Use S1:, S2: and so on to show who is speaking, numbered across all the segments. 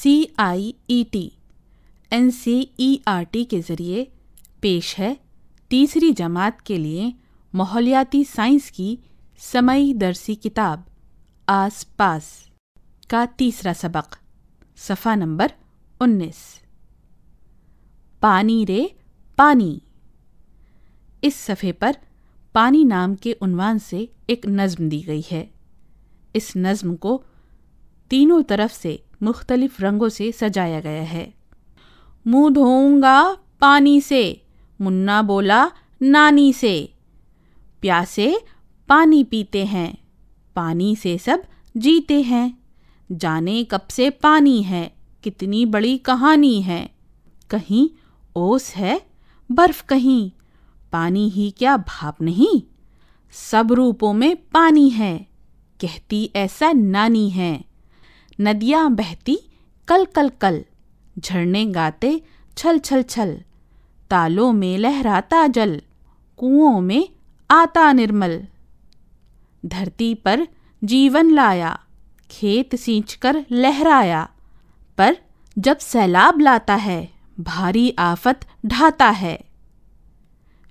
S1: C I E T N C E R T के ज़रिए पेश है तीसरी जमात के लिए माहौलियाती साइंस की समय दरसी किताब आस पास का तीसरा सबक सफ़ा नंबर उन्नीस पानी रे पानी इस सफ़े पर पानी नाम के उनवान से एक नज़म दी गई है इस नज़म को तीनों तरफ से मुख्तलिफ रंगों से सजाया गया है मुंह धोऊंगा पानी से मुन्ना बोला नानी से प्यासे पानी पीते हैं पानी से सब जीते हैं जाने कब से पानी है कितनी बड़ी कहानी है कहीं ओस है बर्फ कहीं पानी ही क्या भाप नहीं सब रूपों में पानी है कहती ऐसा नानी है नदियाँ बहती कल कल कल झरने गाते छल छल छल तालों में लहराता जल कुओं में आता निर्मल धरती पर जीवन लाया खेत सींच कर लहराया पर जब सैलाब लाता है भारी आफत ढाता है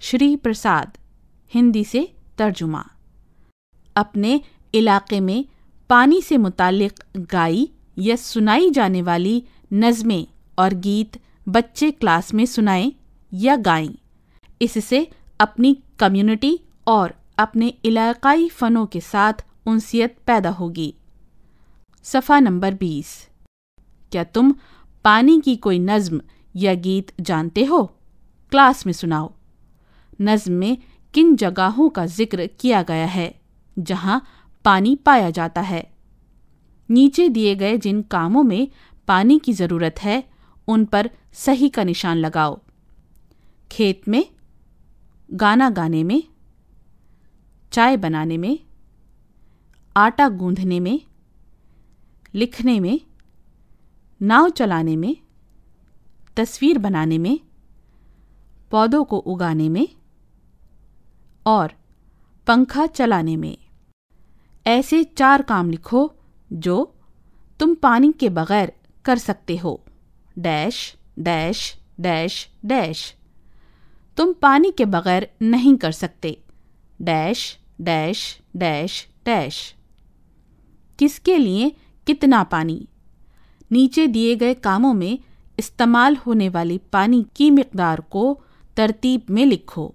S1: श्री प्रसाद हिंदी से तर्जुमा अपने इलाके में पानी से मुतक़ गाई या सुनाई जाने वाली नज़में और गीत बच्चे क्लास में सुनाएं या गाएं इससे अपनी कम्युनिटी और अपने इलाक़ाई फ़नों के साथ उनसीत पैदा होगी सफ़ा नंबर बीस क्या तुम पानी की कोई नज़म या गीत जानते हो क्लास में सुनाओ नज़म में किन जगहों का जिक्र किया गया है जहां पानी पाया जाता है नीचे दिए गए जिन कामों में पानी की ज़रूरत है उन पर सही का निशान लगाओ खेत में गाना गाने में चाय बनाने में आटा गूंधने में लिखने में नाव चलाने में तस्वीर बनाने में पौधों को उगाने में और पंखा चलाने में ऐसे चार काम लिखो जो तुम पानी के बगैर कर सकते हो डैश डैश डैश डैश तुम पानी के बगैर नहीं कर सकते डैश डैश डैश डैश किसके लिए कितना पानी नीचे दिए गए कामों में इस्तेमाल होने वाली पानी की मकदार को तरतीब में लिखो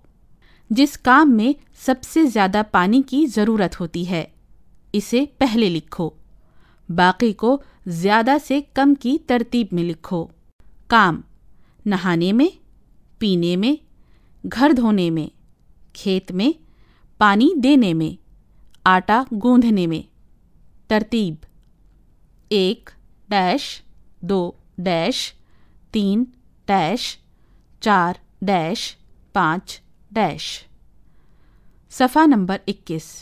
S1: जिस काम में सबसे ज़्यादा पानी की ज़रूरत होती है इसे पहले लिखो बाकी को ज़्यादा से कम की तरतीब में लिखो काम नहाने में पीने में घर धोने में खेत में पानी देने में आटा गूंधने में तरतीब एक डैश दो डैश तीन डैश चार डैश पाँच डैश सफ़ा नंबर इक्कीस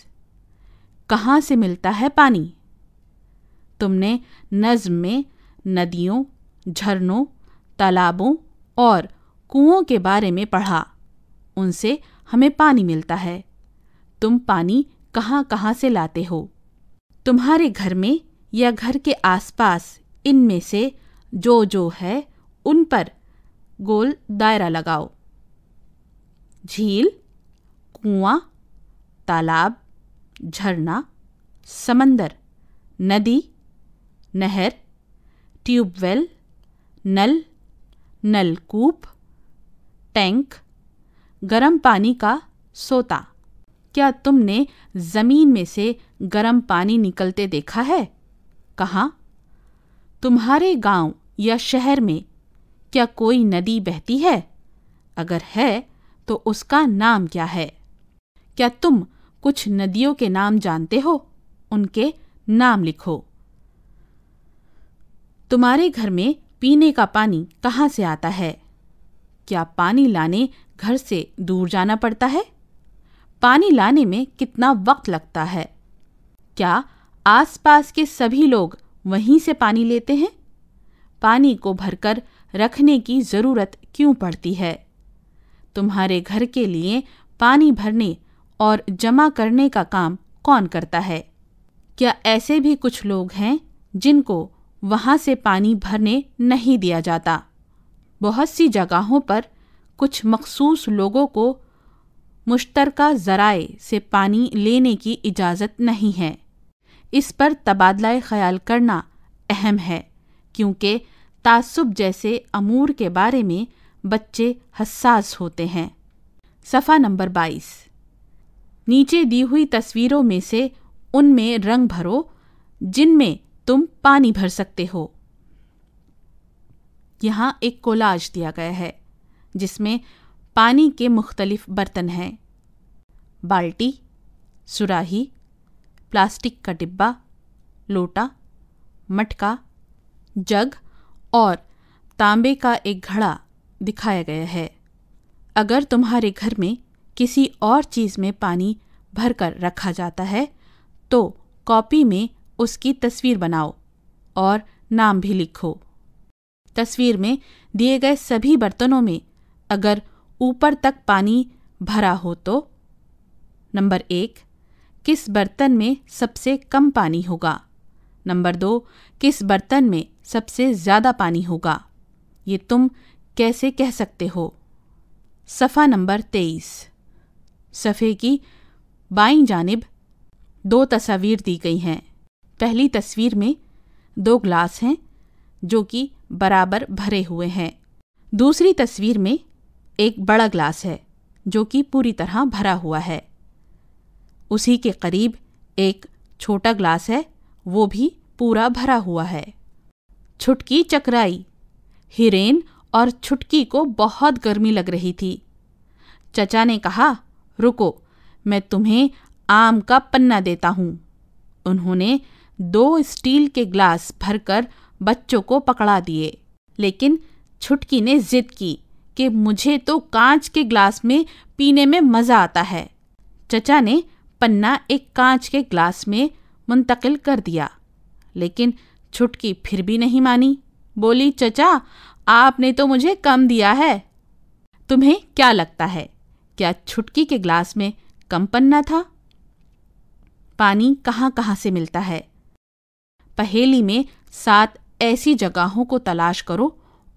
S1: कहाँ से मिलता है पानी तुमने नज्म में नदियों झरनों तालाबों और कुओं के बारे में पढ़ा उनसे हमें पानी मिलता है तुम पानी कहाँ कहाँ से लाते हो तुम्हारे घर में या घर के आसपास इनमें से जो जो है उन पर गोल दायरा लगाओ झील कुआं तालाब झरना समंदर नदी नहर ट्यूबवेल नल नलकूप टैंक गर्म पानी का सोता क्या तुमने ज़मीन में से गर्म पानी निकलते देखा है कहाँ तुम्हारे गांव या शहर में क्या कोई नदी बहती है अगर है तो उसका नाम क्या है क्या तुम कुछ नदियों के नाम जानते हो उनके नाम लिखो तुम्हारे घर में पीने का पानी कहाँ से आता है क्या पानी लाने घर से दूर जाना पड़ता है पानी लाने में कितना वक्त लगता है क्या आसपास के सभी लोग वहीं से पानी लेते हैं पानी को भरकर रखने की ज़रूरत क्यों पड़ती है तुम्हारे घर के लिए पानी भरने और जमा करने का काम कौन करता है क्या ऐसे भी कुछ लोग हैं जिनको वहाँ से पानी भरने नहीं दिया जाता बहुत सी जगहों पर कुछ मखसूस लोगों को मुश्तरका ज़राए से पानी लेने की इजाज़त नहीं है इस पर तबादला ख्याल करना अहम है क्योंकि तासुब जैसे अमूर के बारे में बच्चे हसास होते हैं सफ़ा नंबर बाईस नीचे दी हुई तस्वीरों में से उनमें रंग भरो जिनमें तुम पानी भर सकते हो यहाँ एक कोलाज दिया गया है जिसमें पानी के मुख्तलिफ बर्तन हैं बाल्टी सुराही प्लास्टिक का डिब्बा लोटा मटका जग और तांबे का एक घड़ा दिखाया गया है अगर तुम्हारे घर में किसी और चीज़ में पानी भर कर रखा जाता है तो कॉपी में उसकी तस्वीर बनाओ और नाम भी लिखो तस्वीर में दिए गए सभी बर्तनों में अगर ऊपर तक पानी भरा हो तो नंबर एक किस बर्तन में सबसे कम पानी होगा नंबर दो किस बर्तन में सबसे ज़्यादा पानी होगा ये तुम कैसे कह सकते हो सफ़ा नंबर तेईस सफ़े की बाई जानब दो तस्वीर दी गई हैं पहली तस्वीर में दो ग्लास हैं जो कि बराबर भरे हुए हैं दूसरी तस्वीर में एक बड़ा ग्लास है जो कि पूरी तरह भरा हुआ है उसी के करीब एक छोटा ग्लास है वो भी पूरा भरा हुआ है छुटकी चकराई हिरेन और छुटकी को बहुत गर्मी लग रही थी चचा ने कहा रुको मैं तुम्हें आम का पन्ना देता हूँ उन्होंने दो स्टील के ग्लास भरकर बच्चों को पकड़ा दिए लेकिन छुटकी ने जिद की कि मुझे तो कांच के ग्लास में पीने में मज़ा आता है चचा ने पन्ना एक कांच के ग्लास में मुंतकिल कर दिया लेकिन छुटकी फिर भी नहीं मानी बोली चचा आपने तो मुझे कम दिया है तुम्हें क्या लगता है क्या छुटकी के ग्लास में कंपन न था पानी कहाँ कहाँ से मिलता है पहेली में सात ऐसी जगहों को तलाश करो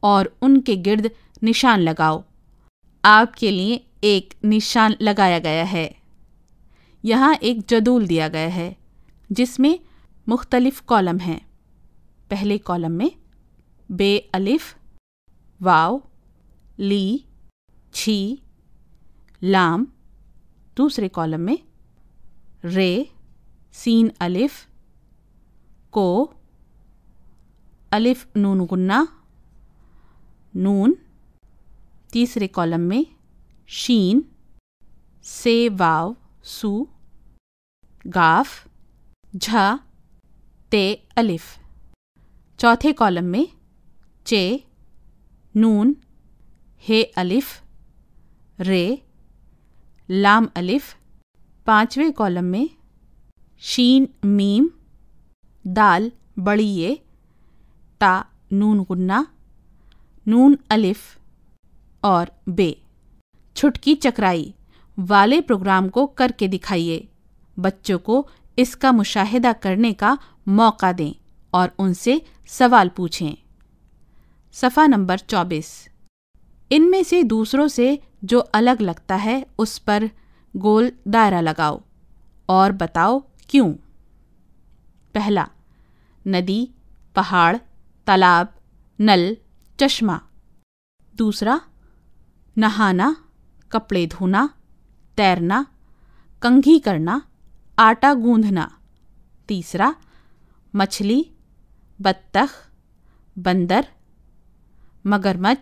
S1: और उनके गिर्द निशान लगाओ आपके लिए एक निशान लगाया गया है यहाँ एक जदूल दिया गया है जिसमें मुख्तलिफ कॉलम हैं पहले कॉलम में बे अलिफ वाव ली छी लाम दूसरे कॉलम में रे सीन अलिफ को अलिफ नून गुन्ना नून तीसरे कॉलम में शीन से वाव सु गाफ झा ते अलिफ चौथे कॉलम में चे नून हे अलिफ रे लाम अलिफ पांचवें कॉलम में शीन मीम दाल बड़ी ये ता नून गुन्ना नून अलिफ और बे छुटकी चकराई वाले प्रोग्राम को करके दिखाइए बच्चों को इसका मुशाहिदा करने का मौका दें और उनसे सवाल पूछें सफ़ा नंबर चौबीस इनमें से दूसरों से जो अलग लगता है उस पर गोल दायरा लगाओ और बताओ क्यों पहला नदी पहाड़ तालाब नल चश्मा दूसरा नहाना कपड़े धोना तैरना कंघी करना आटा गूंधना तीसरा मछली बत्तख बंदर मगरमच्छ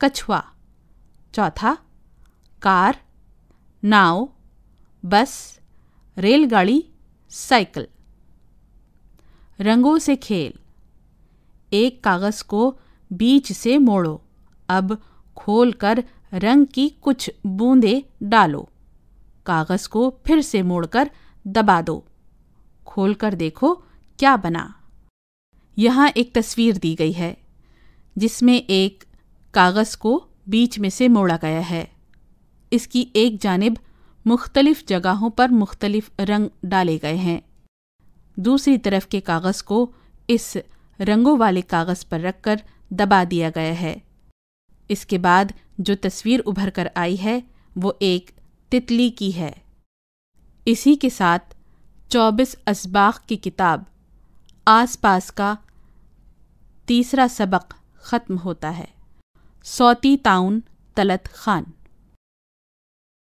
S1: कछुआ चौथा कार नाव बस रेलगाड़ी साइकिल रंगों से खेल एक कागज़ को बीच से मोड़ो अब खोलकर रंग की कुछ बूंदे डालो कागज़ को फिर से मोड़कर दबा दो खोलकर देखो क्या बना यहाँ एक तस्वीर दी गई है जिसमें एक कागज़ को बीच में से मोड़ा गया है इसकी एक जानब मुख्तलिफ जगहों पर मुख्तलिफ रंग डाले गए हैं दूसरी तरफ के कागज़ को इस रंगों वाले कागज़ पर रखकर दबा दिया गया है इसके बाद जो तस्वीर उभर कर आई है वो एक तितली की है इसी के साथ चौबीस इसबाक की किताब आसपास का तीसरा सबक ख़त्म होता है सौती ताउन तलत खान